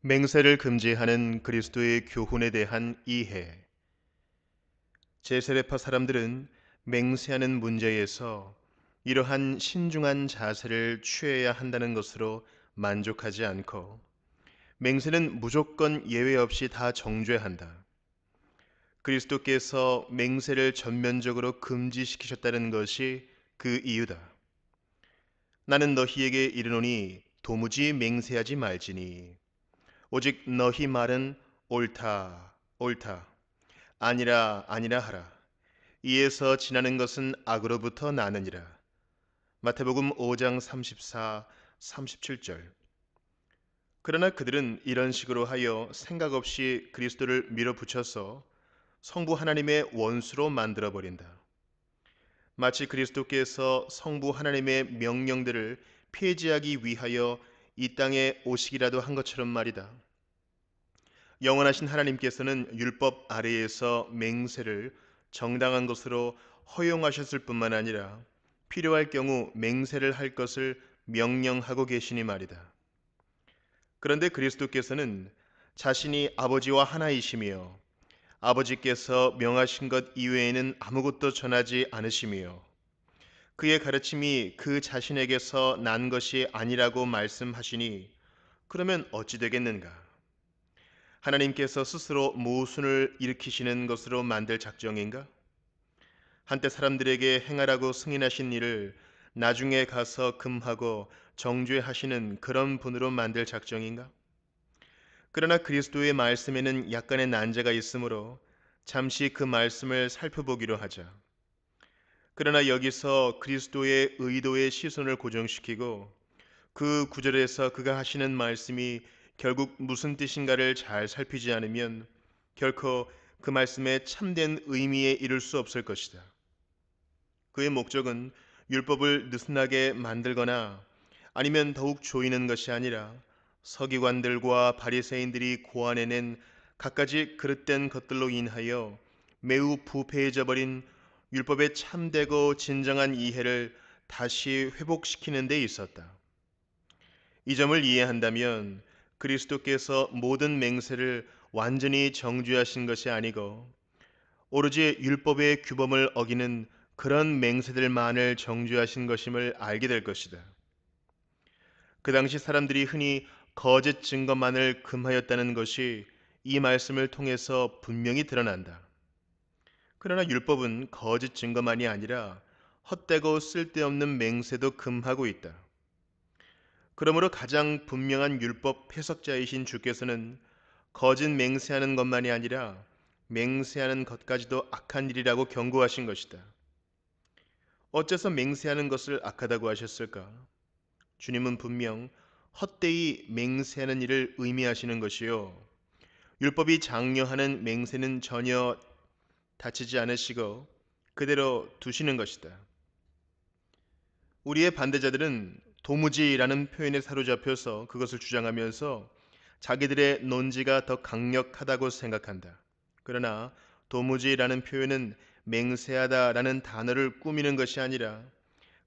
맹세를 금지하는 그리스도의 교훈에 대한 이해 제세례파 사람들은 맹세하는 문제에서 이러한 신중한 자세를 취해야 한다는 것으로 만족하지 않고 맹세는 무조건 예외 없이 다 정죄한다. 그리스도께서 맹세를 전면적으로 금지시키셨다는 것이 그 이유다. 나는 너희에게 이르노니 도무지 맹세하지 말지니 오직 너희 말은 옳다 옳다 아니라 아니라 하라 이에서 지나는 것은 악으로부터 나느니라 마태복음 5장 34 37절 그러나 그들은 이런 식으로 하여 생각 없이 그리스도를 밀어붙여서 성부 하나님의 원수로 만들어 버린다. 마치 그리스도께서 성부 하나님의 명령들을 폐지하기 위하여 이 땅에 오시기라도 한 것처럼 말이다. 영원하신 하나님께서는 율법 아래에서 맹세를 정당한 것으로 허용하셨을 뿐만 아니라 필요할 경우 맹세를 할 것을 명령하고 계시니 말이다. 그런데 그리스도께서는 자신이 아버지와 하나이시며 아버지께서 명하신 것 이외에는 아무것도 전하지 않으시며 그의 가르침이 그 자신에게서 난 것이 아니라고 말씀하시니 그러면 어찌 되겠는가? 하나님께서 스스로 모순을 일으키시는 것으로 만들 작정인가? 한때 사람들에게 행하라고 승인하신 일을 나중에 가서 금하고 정죄하시는 그런 분으로 만들 작정인가? 그러나 그리스도의 말씀에는 약간의 난제가 있으므로 잠시 그 말씀을 살펴보기로 하자. 그러나 여기서 그리스도의 의도의 시선을 고정시키고 그 구절에서 그가 하시는 말씀이 결국 무슨 뜻인가를 잘 살피지 않으면 결코 그 말씀의 참된 의미에 이를 수 없을 것이다. 그의 목적은 율법을 느슨하게 만들거나 아니면 더욱 조이는 것이 아니라 서기관들과 바리새인들이 고안해낸 갖가지 그릇된 것들로 인하여 매우 부패해져 버린 율법의 참되고 진정한 이해를 다시 회복시키는 데 있었다. 이 점을 이해한다면 그리스도께서 모든 맹세를 완전히 정죄하신 것이 아니고 오로지 율법의 규범을 어기는 그런 맹세들만을 정죄하신 것임을 알게 될 것이다. 그 당시 사람들이 흔히 거짓 증거만을 금하였다는 것이 이 말씀을 통해서 분명히 드러난다. 그러나 율법은 거짓 증거만이 아니라 헛되고 쓸데없는 맹세도 금하고 있다. 그러므로 가장 분명한 율법 해석자이신 주께서는 거짓 맹세하는 것만이 아니라 맹세하는 것까지도 악한 일이라고 경고하신 것이다. 어째서 맹세하는 것을 악하다고 하셨을까? 주님은 분명 헛되이 맹세하는 일을 의미하시는 것이요. 율법이 장려하는 맹세는 전혀 다치지 않으시고 그대로 두시는 것이다. 우리의 반대자들은 도무지라는 표현에 사로잡혀서 그것을 주장하면서 자기들의 논지가 더 강력하다고 생각한다. 그러나 도무지라는 표현은 맹세하다라는 단어를 꾸미는 것이 아니라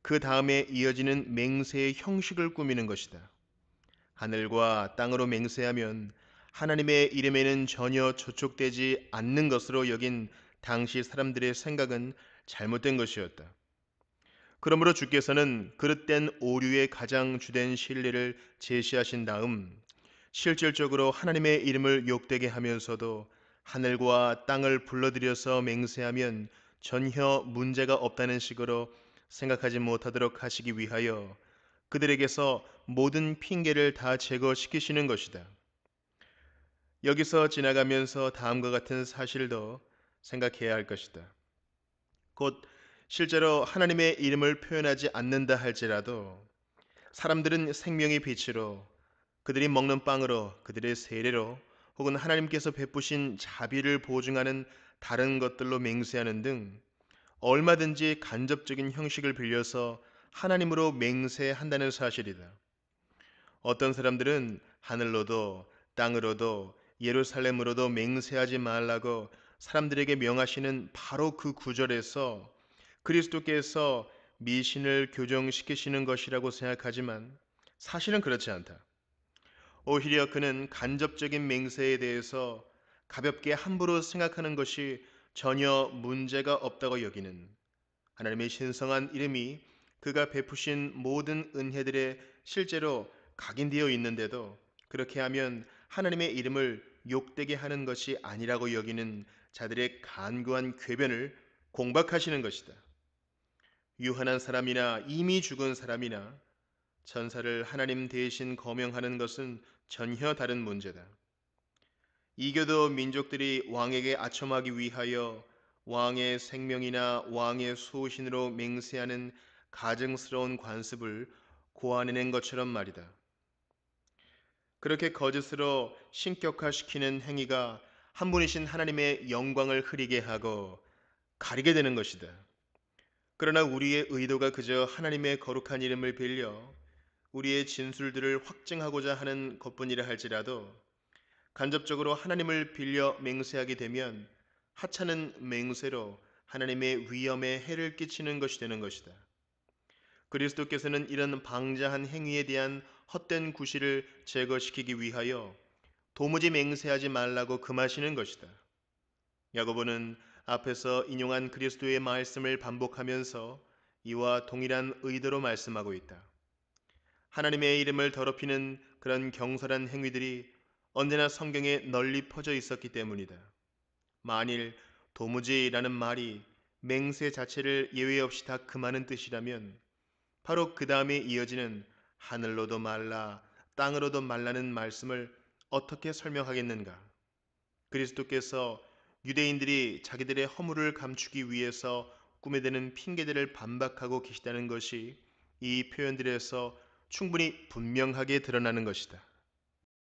그 다음에 이어지는 맹세의 형식을 꾸미는 것이다. 하늘과 땅으로 맹세하면 하나님의 이름에는 전혀 저촉되지 않는 것으로 여긴 당시 사람들의 생각은 잘못된 것이었다. 그러므로 주께서는 그릇된 오류의 가장 주된 신리를 제시하신 다음 실질적으로 하나님의 이름을 욕되게 하면서도 하늘과 땅을 불러들여서 맹세하면 전혀 문제가 없다는 식으로 생각하지 못하도록 하시기 위하여 그들에게서 모든 핑계를 다 제거시키시는 것이다. 여기서 지나가면서 다음과 같은 사실도 생각해야 할 것이다. 곧 실제로 하나님의 이름을 표현하지 않는다 할지라도 사람들은 생명의 빛으로 그들이 먹는 빵으로 그들의 세례로 혹은 하나님께서 베푸신 자비를 보증하는 다른 것들로 맹세하는 등 얼마든지 간접적인 형식을 빌려서 하나님으로 맹세한다는 사실이다. 어떤 사람들은 하늘로도 땅으로도 예루살렘으로도 맹세하지 말라고 사람들에게 명하시는 바로 그 구절에서 그리스도께서 미신을 교정시키시는 것이라고 생각하지만 사실은 그렇지 않다. 오히려 그는 간접적인 맹세에 대해서 가볍게 함부로 생각하는 것이 전혀 문제가 없다고 여기는 하나님의 신성한 이름이 그가 베푸신 모든 은혜들에 실제로 각인되어 있는데도 그렇게 하면 하나님의 이름을 욕되게 하는 것이 아니라고 여기는 자들의 간구한 궤변을 공박하시는 것이다. 유한한 사람이나 이미 죽은 사람이나 천사를 하나님 대신 거명하는 것은 전혀 다른 문제다. 이교도 민족들이 왕에게 아첨하기 위하여 왕의 생명이나 왕의 소신으로 맹세하는 가증스러운 관습을 고안해낸 것처럼 말이다. 그렇게 거짓으로 신격화시키는 행위가 한 분이신 하나님의 영광을 흐리게 하고 가리게 되는 것이다. 그러나 우리의 의도가 그저 하나님의 거룩한 이름을 빌려 우리의 진술들을 확증하고자 하는 것뿐이라 할지라도 간접적으로 하나님을 빌려 맹세하게 되면 하찮은 맹세로 하나님의 위엄에 해를 끼치는 것이 되는 것이다. 그리스도께서는 이런 방자한 행위에 대한 헛된 구실을 제거시키기 위하여 도무지 맹세하지 말라고 금하시는 것이다. 야고보는 앞에서 인용한 그리스도의 말씀을 반복하면서 이와 동일한 의도로 말씀하고 있다. 하나님의 이름을 더럽히는 그런 경솔한 행위들이 언제나 성경에 널리 퍼져 있었기 때문이다. 만일 도무지라는 말이 맹세 자체를 예외 없이 다 금하는 뜻이라면 바로 그 다음에 이어지는 하늘로도 말라 땅으로도 말라는 말씀을 어떻게 설명하겠는가? 그리스도께서 유대인들이 자기들의 허물을 감추기 위해서 꿈에 대는 핑계들을 반박하고 계시다는 것이 이 표현들에서 충분히 분명하게 드러나는 것이다.